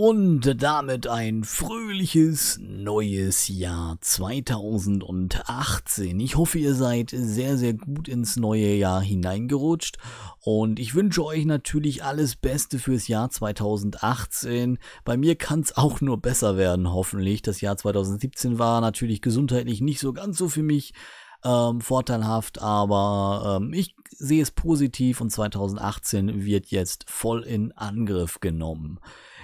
Und damit ein fröhliches neues Jahr 2018. Ich hoffe, ihr seid sehr, sehr gut ins neue Jahr hineingerutscht. Und ich wünsche euch natürlich alles Beste fürs Jahr 2018. Bei mir kann es auch nur besser werden, hoffentlich. Das Jahr 2017 war natürlich gesundheitlich nicht so ganz so für mich. Ähm, vorteilhaft, aber ähm, ich sehe es positiv und 2018 wird jetzt voll in Angriff genommen.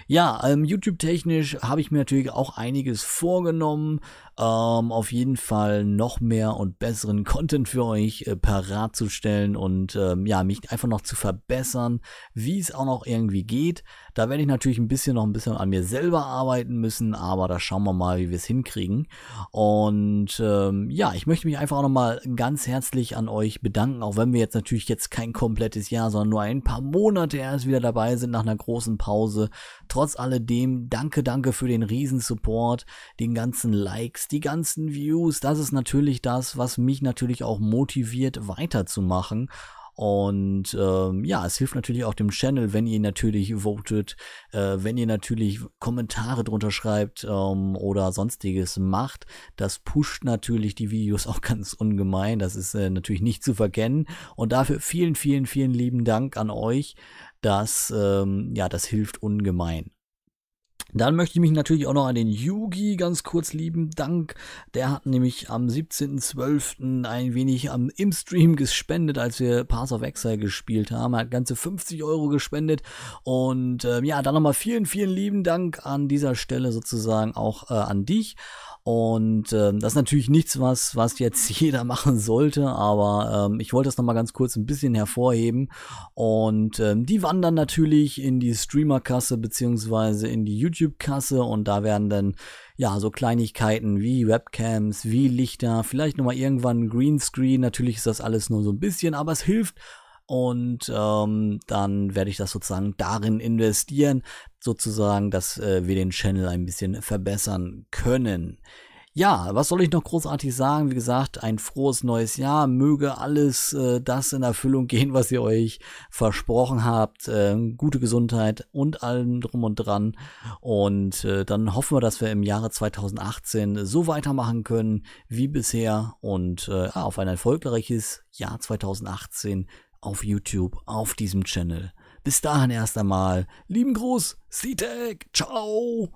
Ja, ähm, YouTube-technisch habe ich mir natürlich auch einiges vorgenommen. Ähm, auf jeden Fall noch mehr und besseren Content für euch äh, parat zu stellen und ähm, ja, mich einfach noch zu verbessern, wie es auch noch irgendwie geht. Da werde ich natürlich ein bisschen noch ein bisschen an mir selber arbeiten müssen, aber da schauen wir mal, wie wir es hinkriegen. Und ähm, ja, ich möchte mich einfach auch nochmal ganz herzlich an euch bedanken, auch wenn wir jetzt natürlich jetzt kein komplettes Jahr, sondern nur ein paar Monate erst wieder dabei sind nach einer großen Pause. Trotz alledem, danke, danke für den Support, den ganzen Likes, die ganzen Views. Das ist natürlich das, was mich natürlich auch motiviert, weiterzumachen. Und ähm, ja, es hilft natürlich auch dem Channel, wenn ihr natürlich votet, äh, wenn ihr natürlich Kommentare drunter schreibt ähm, oder sonstiges macht. Das pusht natürlich die Videos auch ganz ungemein. Das ist äh, natürlich nicht zu verkennen. Und dafür vielen, vielen, vielen lieben Dank an euch das, ähm, ja, das hilft ungemein. Dann möchte ich mich natürlich auch noch an den Yugi ganz kurz lieben Dank. Der hat nämlich am 17.12. ein wenig am, im Stream gespendet, als wir Pass of Exile gespielt haben. Er hat ganze 50 Euro gespendet. Und ähm, ja, dann nochmal vielen, vielen lieben Dank an dieser Stelle sozusagen auch äh, an dich. Und ähm, das ist natürlich nichts, was, was jetzt jeder machen sollte, aber ähm, ich wollte das nochmal ganz kurz ein bisschen hervorheben. Und ähm, die wandern natürlich in die Streamer-Kasse beziehungsweise in die YouTube-Kasse und da werden dann ja, so Kleinigkeiten wie Webcams, wie Lichter, vielleicht nochmal irgendwann Greenscreen. Natürlich ist das alles nur so ein bisschen, aber es hilft und ähm, dann werde ich das sozusagen darin investieren, sozusagen, dass äh, wir den Channel ein bisschen verbessern können. Ja, was soll ich noch großartig sagen? Wie gesagt, ein frohes neues Jahr. Möge alles äh, das in Erfüllung gehen, was ihr euch versprochen habt. Äh, gute Gesundheit und allem drum und dran. Und äh, dann hoffen wir, dass wir im Jahre 2018 so weitermachen können wie bisher und äh, auf ein erfolgreiches Jahr 2018 auf YouTube, auf diesem Channel. Bis dahin erst einmal. Lieben Gruß, c ciao!